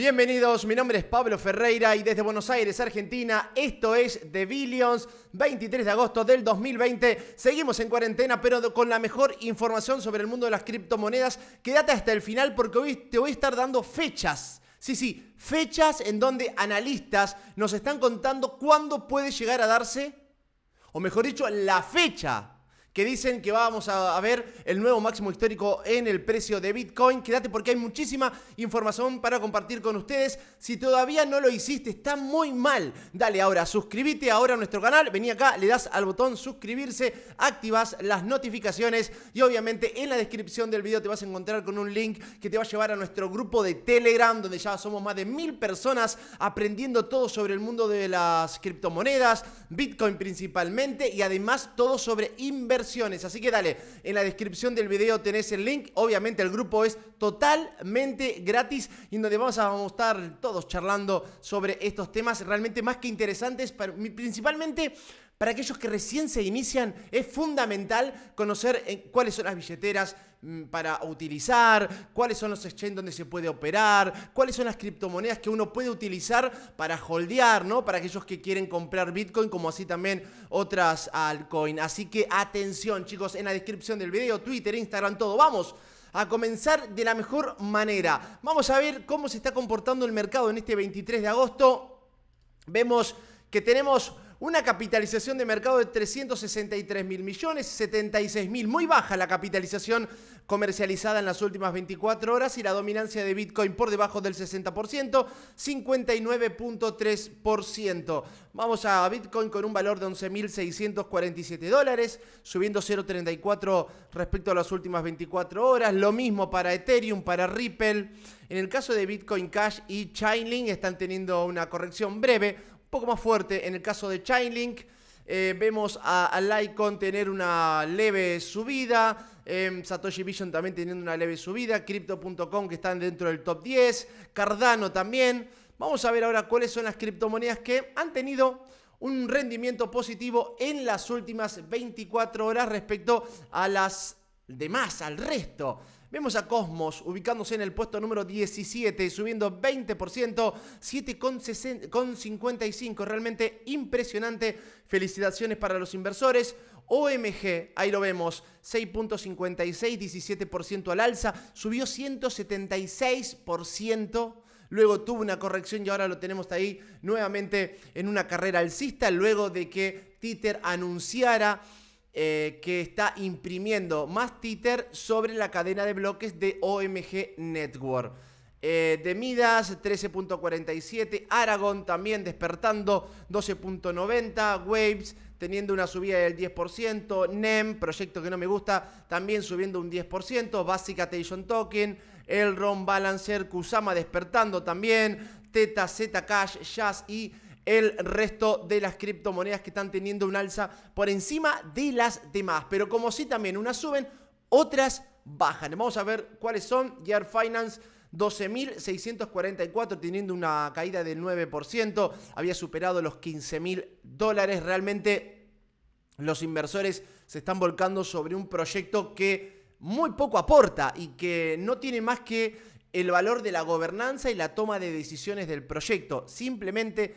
Bienvenidos, mi nombre es Pablo Ferreira y desde Buenos Aires, Argentina, esto es The Billions, 23 de agosto del 2020. Seguimos en cuarentena, pero con la mejor información sobre el mundo de las criptomonedas. Quédate hasta el final porque hoy te voy a estar dando fechas. Sí, sí, fechas en donde analistas nos están contando cuándo puede llegar a darse, o mejor dicho, la fecha que dicen que vamos a, ver el nuevo máximo histórico en el precio de Bitcoin. Quédate porque hay muchísima información para compartir con ustedes. Si todavía no lo hiciste, está muy mal. Dale ahora, suscríbete ahora a nuestro canal. Vení acá, le das al botón suscribirse, activas las notificaciones y obviamente en la descripción del video te vas a encontrar con un link que te va a llevar a nuestro grupo de Telegram, donde ya somos más de mil personas aprendiendo todo sobre el mundo de las criptomonedas, Bitcoin principalmente y además todo sobre inversión Así que dale, en la descripción del video tenés el link. Obviamente el grupo es totalmente gratis y donde vamos a estar todos charlando sobre estos temas realmente más que interesantes, principalmente para aquellos que recién se inician es fundamental conocer eh, cuáles son las billeteras mm, para utilizar, cuáles son los exchanges donde se puede operar, cuáles son las criptomonedas que uno puede utilizar para holdear, ¿no? Para aquellos que quieren comprar Bitcoin, como así también otras altcoins. Así que atención, chicos, en la descripción del video, Twitter, Instagram, todo. Vamos a comenzar de la mejor manera. Vamos a ver cómo se está comportando el mercado en este 23 de agosto. Vemos que tenemos una capitalización de mercado de 363 mil millones, 76 mil, muy baja la capitalización comercializada en las últimas 24 horas y la dominancia de Bitcoin por debajo del 60%, 59.3%. Vamos a Bitcoin con un valor de 11.647 dólares, subiendo 0.34 respecto a las últimas 24 horas. Lo mismo para Ethereum, para Ripple. En el caso de Bitcoin Cash y Chainlink están teniendo una corrección breve, poco más fuerte en el caso de Chainlink. Eh, vemos a, a Lycon tener una leve subida. Em, Satoshi Vision también teniendo una leve subida. Crypto.com que están dentro del top 10. Cardano también. Vamos a ver ahora cuáles son las criptomonedas que han tenido un rendimiento positivo en las últimas 24 horas respecto a las demás, al resto Vemos a Cosmos ubicándose en el puesto número 17, subiendo 20%, 7,55. Realmente impresionante. Felicitaciones para los inversores. OMG, ahí lo vemos, 6.56, 17% al alza, subió 176%. Luego tuvo una corrección y ahora lo tenemos ahí nuevamente en una carrera alcista, luego de que Titer anunciara eh, que está imprimiendo más títer sobre la cadena de bloques de OMG Network. Eh, de Midas 13.47, Aragon también despertando 12.90, Waves teniendo una subida del 10%, NEM, proyecto que no me gusta, también subiendo un 10%, Basic Attention Token, Ron Balancer, Kusama despertando también, Teta, Z Cash, Jazz y el resto de las criptomonedas que están teniendo un alza por encima de las demás. Pero como si también unas suben, otras bajan. Vamos a ver cuáles son. Gear Finance. 12.644 teniendo una caída del 9%, había superado los 15.000 dólares. Realmente los inversores se están volcando sobre un proyecto que muy poco aporta y que no tiene más que el valor de la gobernanza y la toma de decisiones del proyecto. Simplemente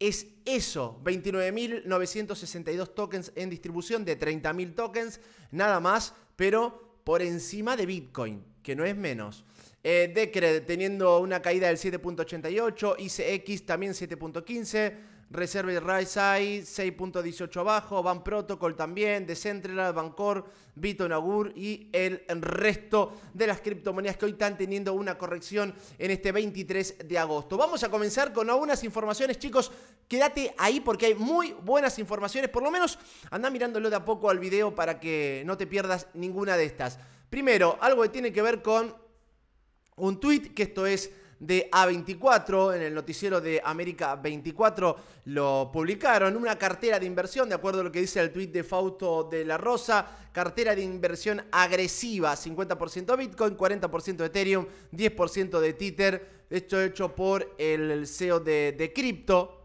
es eso, 29.962 tokens en distribución de 30.000 tokens, nada más, pero por encima de Bitcoin, que no es menos. Eh, Decred teniendo una caída del 7.88, ICX también 7.15. Reserve Rise Raisai 6.18 abajo, Van Protocol también, Decentraland, Bancor, Vito Nagur y el resto de las criptomonedas que hoy están teniendo una corrección en este 23 de agosto. Vamos a comenzar con algunas informaciones, chicos. Quédate ahí porque hay muy buenas informaciones. Por lo menos anda mirándolo de a poco al video para que no te pierdas ninguna de estas. Primero, algo que tiene que ver con un tweet, que esto es de A24, en el noticiero de América 24, lo publicaron. Una cartera de inversión, de acuerdo a lo que dice el tuit de Fausto de la Rosa, cartera de inversión agresiva, 50% Bitcoin, 40% Ethereum, 10% de Tether. Esto hecho por el CEO de, de Crypto,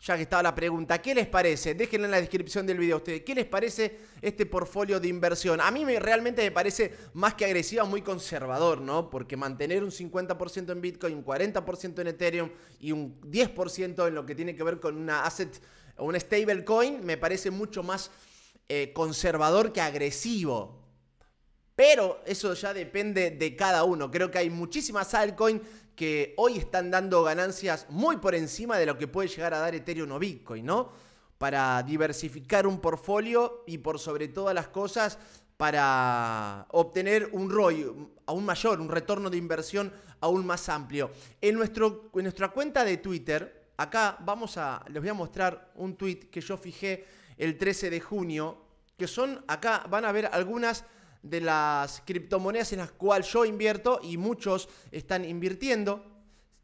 ya que estaba la pregunta, ¿qué les parece? Déjenlo en la descripción del video a ustedes. ¿Qué les parece este portfolio de inversión? A mí realmente me parece más que agresiva, muy conservador, ¿no? Porque mantener un 50% en Bitcoin, un 40% en Ethereum y un 10% en lo que tiene que ver con una asset o una stablecoin, me parece mucho más eh, conservador que agresivo. Pero eso ya depende de cada uno. Creo que hay muchísimas altcoins que hoy están dando ganancias muy por encima de lo que puede llegar a dar Ethereum o Bitcoin, ¿no? Para diversificar un portfolio y por sobre todas las cosas para obtener un ROI aún mayor, un retorno de inversión aún más amplio. En, nuestro, en nuestra cuenta de Twitter, acá vamos a, les voy a mostrar un tweet que yo fijé el 13 de junio, que son, acá van a ver algunas de las criptomonedas en las cuales yo invierto y muchos están invirtiendo.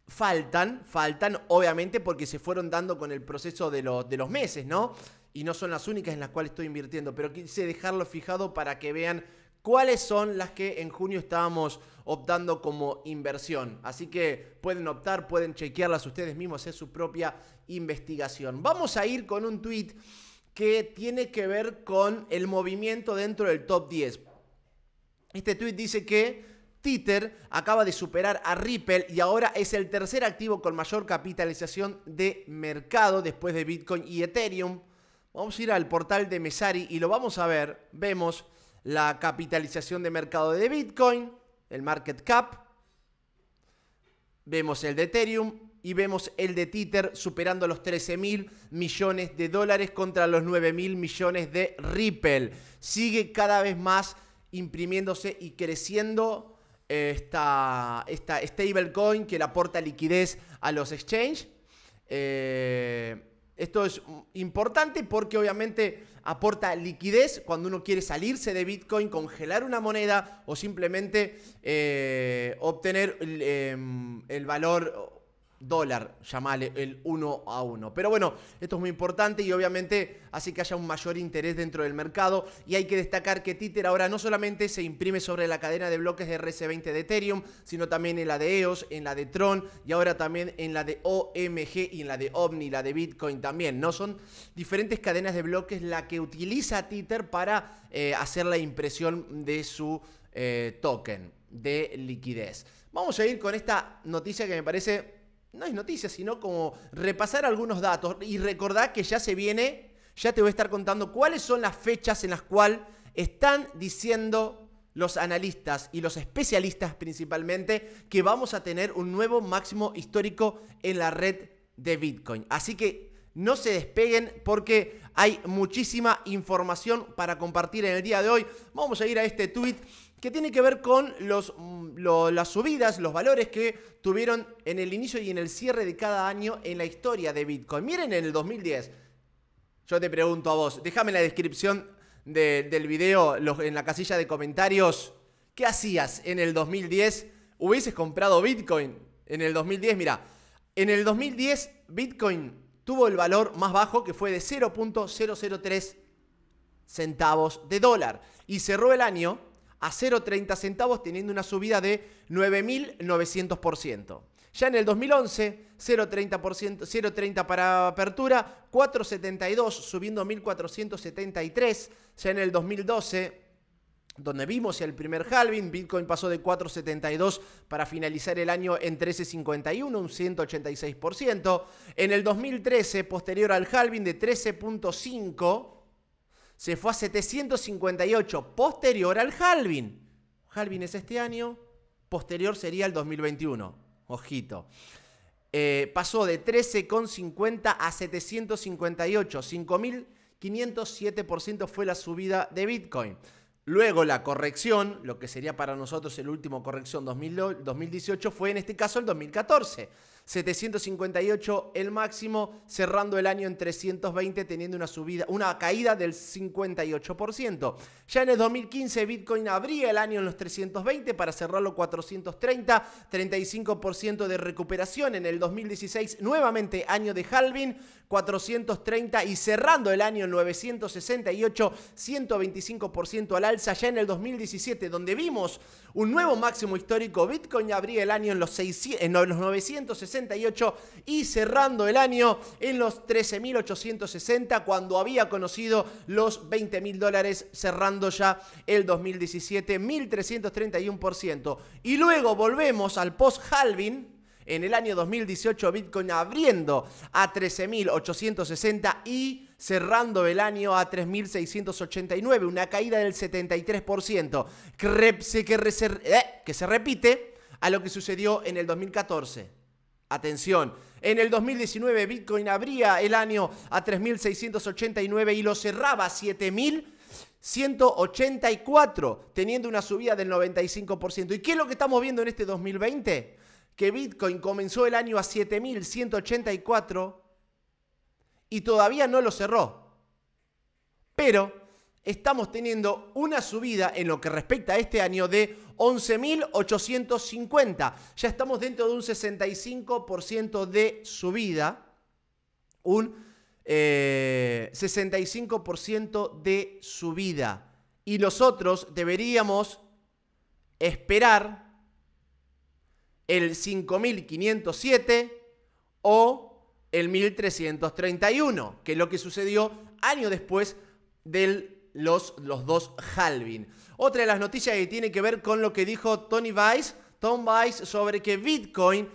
Faltan, faltan obviamente porque se fueron dando con el proceso de, de los meses, ¿no? Y no son las únicas en las cuales estoy invirtiendo, pero quise dejarlo fijado para que vean cuáles son las que en junio estábamos optando como inversión. Así que pueden optar, pueden chequearlas ustedes mismos, hacer su propia investigación. Vamos a ir con un tweet que tiene que ver con el movimiento dentro del top 10. Este tweet dice que Tether acaba de superar a Ripple y ahora es el tercer activo con mayor capitalización de mercado después de Bitcoin y Ethereum. Vamos a ir al portal de Mesari y lo vamos a ver. Vemos la capitalización de mercado de Bitcoin, el market cap. Vemos el de Ethereum y vemos el de Tether superando los 13 mil millones de dólares contra los 9 mil millones de Ripple. Sigue cada vez más imprimiéndose y creciendo eh, esta, esta stablecoin que le aporta liquidez a los exchanges. Eh, esto es importante porque obviamente aporta liquidez cuando uno quiere salirse de Bitcoin, congelar una moneda o simplemente eh, obtener el valor dólar, llamale el 1 a 1. Pero bueno, esto es muy importante y obviamente hace que haya un mayor interés dentro del mercado y hay que destacar que Tether ahora no solamente se imprime sobre la cadena de bloques de RC20 de Ethereum, sino también en la de EOS, en la de Tron y ahora también en la de OMG y en la de OVNI, la de Bitcoin también, ¿no? Son diferentes cadenas de bloques la que utiliza Tether para eh, hacer la impresión de su eh, token de liquidez. Vamos a ir con esta noticia que me parece no es noticia, sino como repasar algunos datos y recordar que ya se viene, ya te voy a estar contando cuáles son las fechas en las cuales están diciendo los analistas y los especialistas principalmente que vamos a tener un nuevo máximo histórico en la red de Bitcoin. Así que no se despeguen porque hay muchísima información para compartir en el día de hoy. Vamos a ir a este tweet que tiene que ver con los, mm, las subidas, los valores que tuvieron en el inicio y en el cierre de cada año en la historia de Bitcoin. Miren en el 2010, yo te pregunto a vos, déjame en la descripción del video, en la casilla de comentarios, ¿qué hacías en el 2010? ¿Hubieses comprado Bitcoin en el 2010? Mira, en el 2010 Bitcoin tuvo el valor más bajo que fue de 0.003 centavos de dólar y cerró el año a 0,30 centavos teniendo una subida de 9.900%. Ya en el 2011, 0,30 para apertura, 4,72 subiendo 1.473. Ya en el 2012, donde vimos el primer halving, Bitcoin pasó de 4,72 para finalizar el año en 13,51, un 186%. En el 2013, posterior al halving de 13,5 se fue a 758 posterior al halving. Halving es este año, posterior sería el 2021. Ojito. Eh, pasó de 13,50 a 758, 5.507% fue la subida de Bitcoin. Luego la corrección, lo que sería para nosotros el último corrección 2018, fue en este caso el 2014 758 el máximo, cerrando el año en 320 teniendo una subida, una caída del 58%. Ya en el 2015 Bitcoin abría el año en los 320 para cerrarlo 430, 35% de recuperación en el 2016, nuevamente año de halving, 430 y cerrando el año en 968, 125% al alza ya en el 2017 donde vimos un nuevo máximo histórico, Bitcoin abría el año en los en los 960 y cerrando el año en los 13.860 cuando había conocido los 20.000 dólares cerrando ya el 2017, 1.331%. Y luego volvemos al post halvin en el año 2018 Bitcoin abriendo a 13.860 y cerrando el año a 3.689, una caída del 73%, eh, que, se repite a lo que sucedió en el 2014. Atención, en el 2019 Bitcoin abría el año a 3.689 y lo cerraba a 7.184, teniendo una subida del 95%. ¿Y qué es lo que estamos viendo en este 2020? Que Bitcoin comenzó el año a 7.184 y todavía no lo cerró. Pero estamos teniendo una subida en lo que respecta a este año de 11.850. Ya estamos dentro de un 65% de subida. Un 65% eh, de subida. Y nosotros deberíamos esperar el 5.507 o el 1.331, que es lo que sucedió año después del los, los dos Halvin. Otra de las noticias que tiene que ver con lo que dijo Tony Weiss, Tom Weiss, sobre que Bitcoin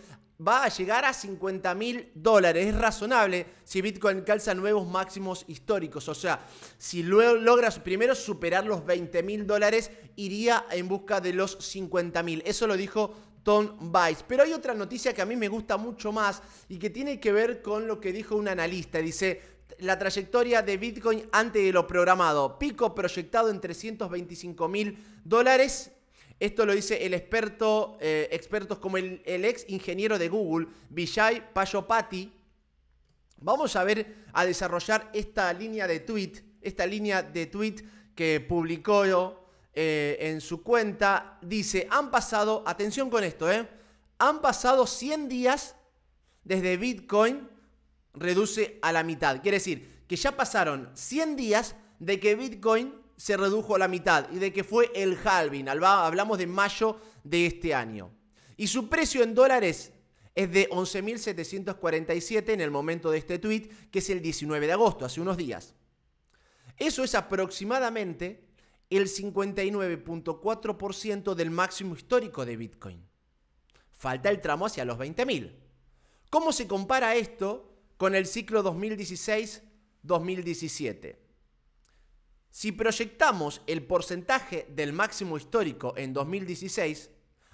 va a llegar a 50 mil dólares. Es razonable si Bitcoin calza nuevos máximos históricos. O sea, si luego logra primero superar los 20 mil dólares, iría en busca de los 50 mil. Eso lo dijo Tom Weiss. Pero hay otra noticia que a mí me gusta mucho más y que tiene que ver con lo que dijo un analista. Dice, la trayectoria de Bitcoin antes de lo programado. Pico proyectado en 325 mil dólares. Esto lo dice el experto, eh, expertos como el, ex ingeniero de Google, Vijay Payopati. Vamos a ver, a desarrollar esta línea de tweet, esta línea de tweet que publicó yo eh, en su cuenta. Dice, han pasado, atención con esto, eh, han pasado 100 días desde Bitcoin reduce a la mitad. Quiere decir que ya pasaron 100 días de que Bitcoin se redujo a la mitad y de que fue el halving. Hablamos de mayo de este año. Y su precio en dólares es de 11.747 en el momento de este tweet, que es el 19 de agosto, hace unos días. Eso es aproximadamente el 59.4% del máximo histórico de Bitcoin. Falta el tramo hacia los 20.000. ¿Cómo se compara esto con el ciclo 2016-2017. Si proyectamos el porcentaje del máximo histórico en 2016,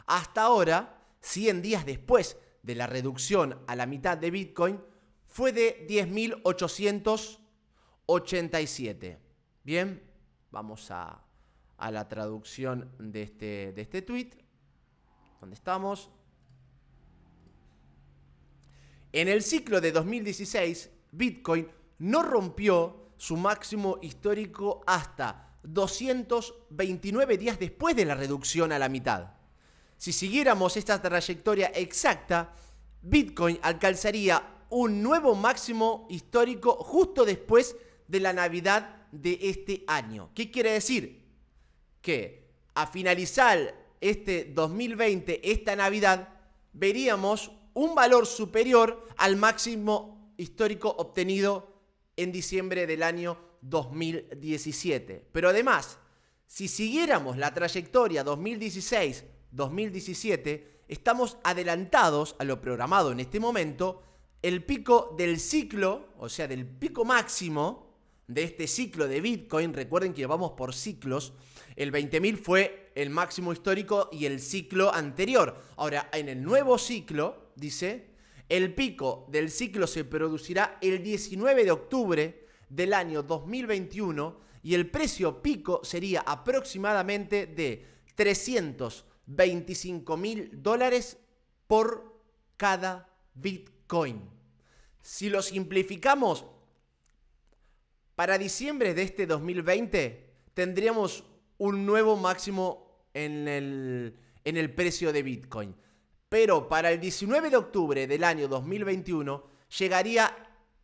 hasta ahora, 100 días después de la reducción a la mitad de Bitcoin, fue de 10.887. Bien, vamos a, la traducción de este, de este tweet. ¿Dónde estamos? En el ciclo de 2016, Bitcoin no rompió su máximo histórico hasta 229 días después de la reducción a la mitad. Si siguiéramos esta trayectoria exacta, Bitcoin alcanzaría un nuevo máximo histórico justo después de la Navidad de este año. ¿Qué quiere decir? Que a finalizar este 2020, esta Navidad, veríamos un valor superior al máximo histórico obtenido en diciembre del año 2017. Pero además, si siguiéramos la trayectoria 2016-2017, estamos adelantados a lo programado en este momento, el pico del ciclo, o sea, del pico máximo de este ciclo de Bitcoin, recuerden que vamos por ciclos, el 20.000 fue el máximo histórico y el ciclo anterior. Ahora, en el nuevo ciclo, dice, el pico del ciclo se producirá el 19 de octubre del año 2021 y el precio pico sería aproximadamente de 325 mil dólares por cada Bitcoin. Si lo simplificamos, para diciembre de este 2020 tendríamos un nuevo máximo en el, en el precio de Bitcoin pero para el 19 de octubre del año 2021 llegaría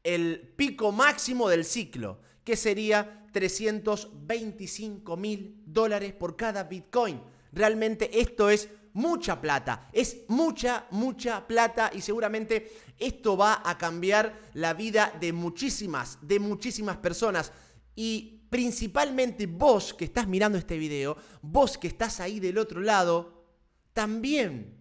el pico máximo del ciclo, que sería 325 mil dólares por cada Bitcoin. Realmente esto es mucha plata, es mucha, mucha plata y seguramente esto va a cambiar la vida de muchísimas, de muchísimas personas. Y principalmente vos que estás mirando este video, vos que estás ahí del otro lado, también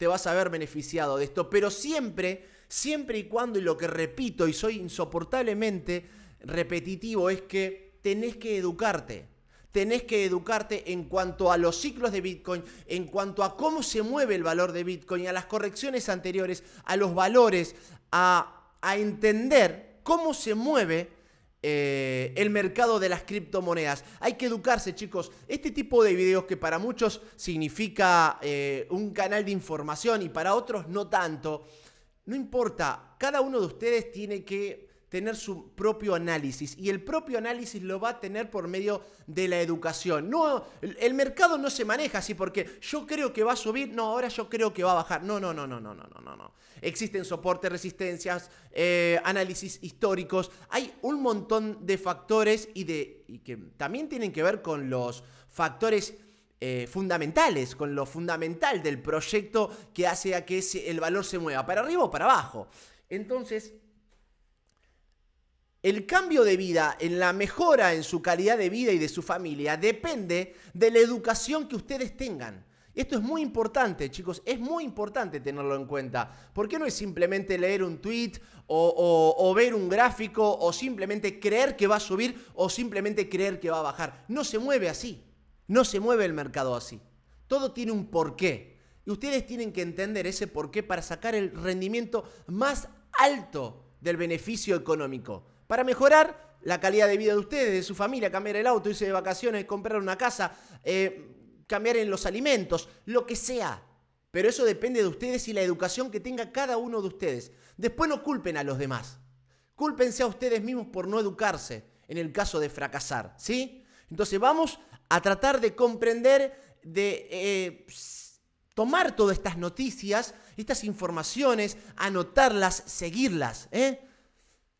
te vas a haber beneficiado de esto. Pero siempre, siempre y cuando, y lo que repito y soy insoportablemente repetitivo, es que tenés que educarte. Tenés que educarte en cuanto a los ciclos de Bitcoin, en cuanto a cómo se mueve el valor de Bitcoin, a las correcciones anteriores, a los valores, a entender cómo se mueve eh, el mercado de las criptomonedas. Hay que educarse, chicos. Este tipo de videos que para muchos significa eh, un canal de información y para otros no tanto, no importa. Cada uno de ustedes tiene que tener su propio análisis y el propio análisis lo va a tener por medio de la educación. No, el mercado no se maneja así porque yo creo que va a subir, no, ahora yo creo que va a bajar. No, no, no, no, no, no, no, no. Existen soportes, resistencias, eh, análisis históricos, hay un montón de factores y, de, y que también tienen que ver con los factores eh, fundamentales, con lo fundamental del proyecto que hace a que el valor se mueva, para arriba o para abajo. Entonces, el cambio de vida, en la mejora en su calidad de vida y de su familia, depende de la educación que ustedes tengan. Esto es muy importante, chicos, es muy importante tenerlo en cuenta. Porque no es simplemente leer un tweet o, o, ver un gráfico o simplemente creer que va a subir o simplemente creer que va a bajar. No se mueve así, no se mueve el mercado así. Todo tiene un porqué. Y ustedes tienen que entender ese porqué para sacar el rendimiento más alto del beneficio económico para mejorar la calidad de vida de ustedes, de su familia, cambiar el auto, irse de vacaciones, comprar una casa, eh, cambiar en los alimentos, lo que sea. Pero eso depende de ustedes y la educación que tenga cada uno de ustedes. Después no culpen a los demás. Cúlpense a ustedes mismos por no educarse en el caso de fracasar, ¿sí? Entonces vamos a tratar de comprender, de eh, tomar todas estas noticias, estas informaciones, anotarlas, seguirlas, ¿eh?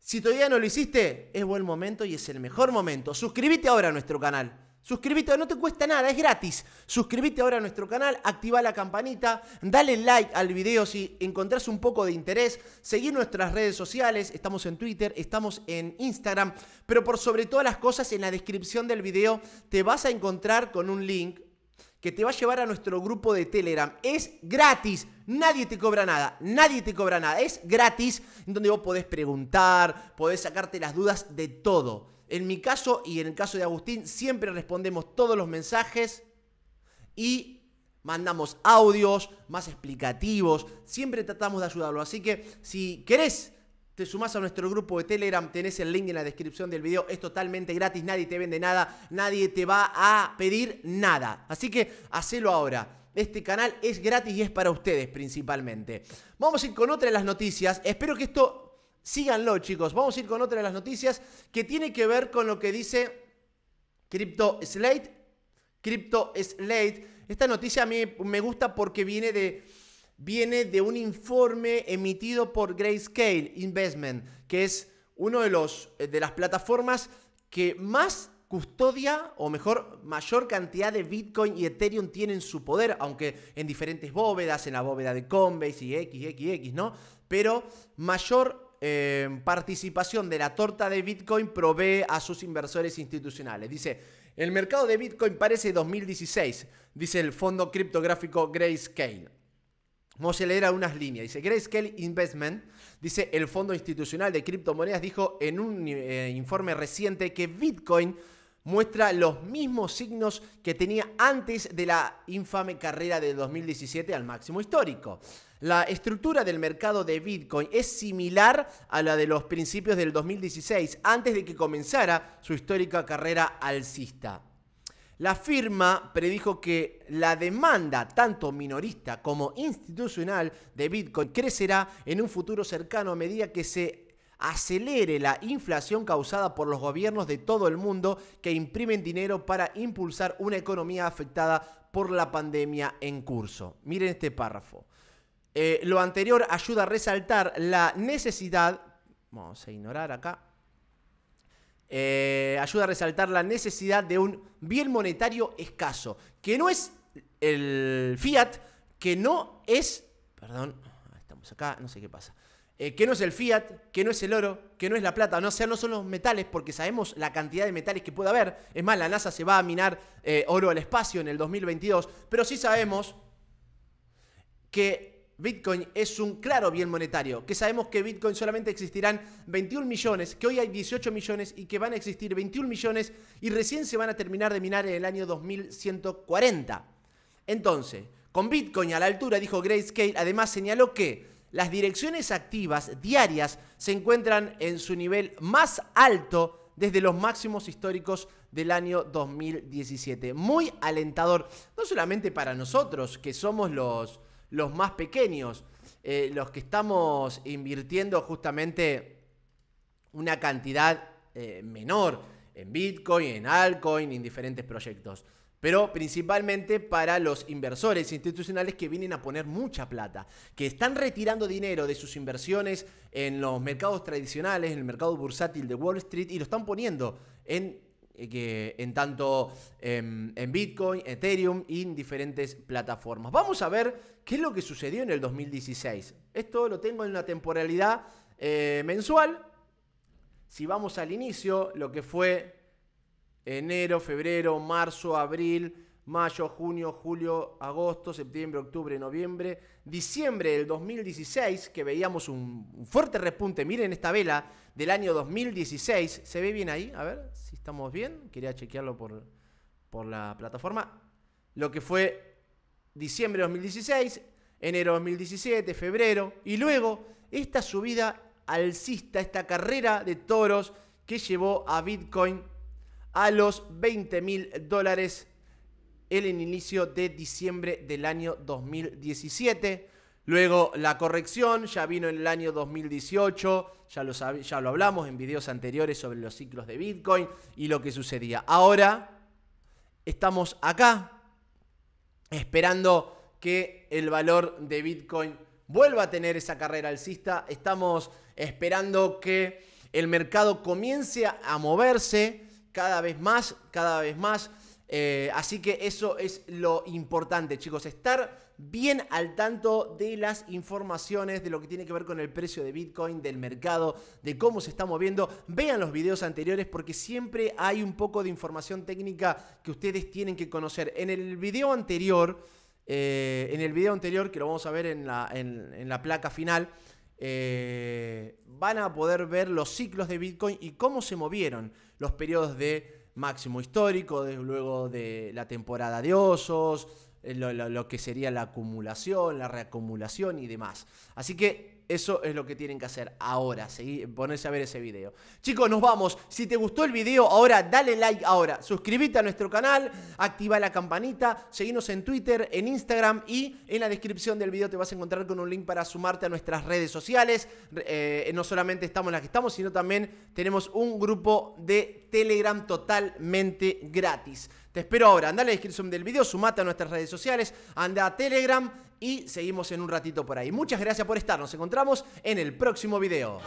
Si todavía no lo hiciste, es buen momento y es el mejor momento. Suscríbete ahora a nuestro canal. Suscríbete, no te cuesta nada, es gratis. Suscríbete ahora a nuestro canal, activa la campanita, dale like al video si encontrás un poco de interés, seguí nuestras redes sociales, estamos en Twitter, estamos en Instagram, pero por sobre todas las cosas en la descripción del video te vas a encontrar con un link que te va a llevar a nuestro grupo de Telegram. Es gratis, nadie te cobra nada, nadie te cobra nada. Es gratis, donde vos podés preguntar, podés sacarte las dudas de todo. En mi caso y en el caso de Agustín, siempre respondemos todos los mensajes y mandamos audios más explicativos, siempre tratamos de ayudarlo. Así que si querés te sumás a nuestro grupo de Telegram, tenés el link en la descripción del video, es totalmente gratis, nadie te vende nada, nadie te va a pedir nada. Así que hacelo ahora. Este canal es gratis y es para ustedes principalmente. Vamos a ir con otra de las noticias. Espero que esto síganlo, chicos. Vamos a ir con otra de las noticias que tiene que ver con lo que dice Crypto Slate. Crypto Slate. Esta noticia a mí me gusta porque viene de viene de un informe emitido por Grayscale Investment, que es una de, eh, de las plataformas que más custodia, o mejor, mayor cantidad de Bitcoin y Ethereum tienen su poder, aunque en diferentes bóvedas, en la bóveda de Coinbase y XXX, ¿no? Pero mayor eh, participación de la torta de Bitcoin provee a sus inversores institucionales. Dice, el mercado de Bitcoin parece 2016, dice el fondo criptográfico Grayscale vamos a leer unas líneas. Dice Grayscale Investment, dice el Fondo Institucional de Criptomonedas, dijo en un eh, informe reciente que Bitcoin muestra los mismos signos que tenía antes de la infame carrera de 2017 al máximo histórico. La estructura del mercado de Bitcoin es similar a la de los principios del 2016, antes de que comenzara su histórica carrera alcista. La firma predijo que la demanda, tanto minorista como institucional, de Bitcoin crecerá en un futuro cercano a medida que se acelere la inflación causada por los gobiernos de todo el mundo que imprimen dinero para impulsar una economía afectada por la pandemia en curso. Miren este párrafo. Eh, lo anterior ayuda a resaltar la necesidad, vamos a ignorar acá, eh, ayuda a resaltar la necesidad de un bien monetario escaso, que no es el fiat, que no es, perdón, ah, estamos acá, no sé qué pasa, eh, que no es el fiat, que no es el oro, que no es la plata, no, o sea, no son los metales, porque sabemos la cantidad de metales que puede haber. Es más, la NASA se va a minar eh, oro al espacio en el 2022, pero sí sabemos que Bitcoin es un claro bien monetario, que sabemos que Bitcoin solamente existirán 21 millones, que hoy hay 18 millones y que van a existir 21 millones y recién se van a terminar de minar en el año 2140. Entonces, con Bitcoin a la altura, dijo Grayscale, además señaló que las direcciones activas diarias se encuentran en su nivel más alto desde los máximos históricos del año 2017. Muy alentador, no solamente para nosotros, que somos los los más pequeños, eh, los que estamos invirtiendo justamente una cantidad eh, menor en Bitcoin, en altcoin, en diferentes proyectos. Pero principalmente para los inversores institucionales que vienen a poner mucha plata, que están retirando dinero de sus inversiones en los mercados tradicionales, en el mercado bursátil de Wall Street, y lo están poniendo en eh, que en tanto em, en, Bitcoin, Ethereum y en diferentes plataformas. Vamos a ver qué es lo que sucedió en el 2016. Esto lo tengo en una temporalidad eh, mensual. Si vamos al inicio, lo que fue enero, febrero, marzo, abril, mayo, junio, julio, agosto, septiembre, octubre, noviembre, diciembre del 2016, que veíamos un fuerte repunte. Miren esta vela del año 2016. ¿Se ve bien ahí? A ver, estamos bien. Quería chequearlo por, la plataforma. Lo que fue diciembre de 2016, enero de 2017, febrero. Y luego esta subida alcista, esta carrera de toros que llevó a Bitcoin a los 20 mil dólares en el inicio de diciembre del año 2017 Luego la corrección ya vino en el año 2018, ya lo, ya lo hablamos en videos anteriores sobre los ciclos de Bitcoin y lo que sucedía. Ahora estamos acá esperando que el valor de Bitcoin vuelva a tener esa carrera alcista. Estamos esperando que el mercado comience a moverse cada vez más, cada vez más. Eh, así que eso es lo importante, chicos, estar bien al tanto de las informaciones de lo que tiene que ver con el precio de Bitcoin, del mercado, de cómo se está moviendo. Vean los videos anteriores porque siempre hay un poco de información técnica que ustedes tienen que conocer. En el video anterior, eh, en el video anterior, que lo vamos a ver en la, placa final, eh, van a poder ver los ciclos de Bitcoin y cómo se movieron los periodos de máximo histórico, luego de la temporada de osos, eh, lo, que sería la acumulación, la reacumulación y demás. Así que eso es lo que tienen que hacer ahora, seguir, ponerse a ver ese video. Chicos, nos vamos. Si te gustó el video, ahora dale like ahora. Suscríbete a nuestro canal, activa la campanita, seguinos en Twitter, en Instagram y en la descripción del video te vas a encontrar con un link para sumarte a nuestras redes sociales. Eh, eh, no solamente estamos en las que estamos, sino también tenemos un grupo de Telegram totalmente gratis. Te espero ahora. Anda a la descripción del video, sumate a nuestras redes sociales, anda a Telegram y seguimos en un ratito por ahí. Muchas gracias por estar. Nos encontramos en el próximo video.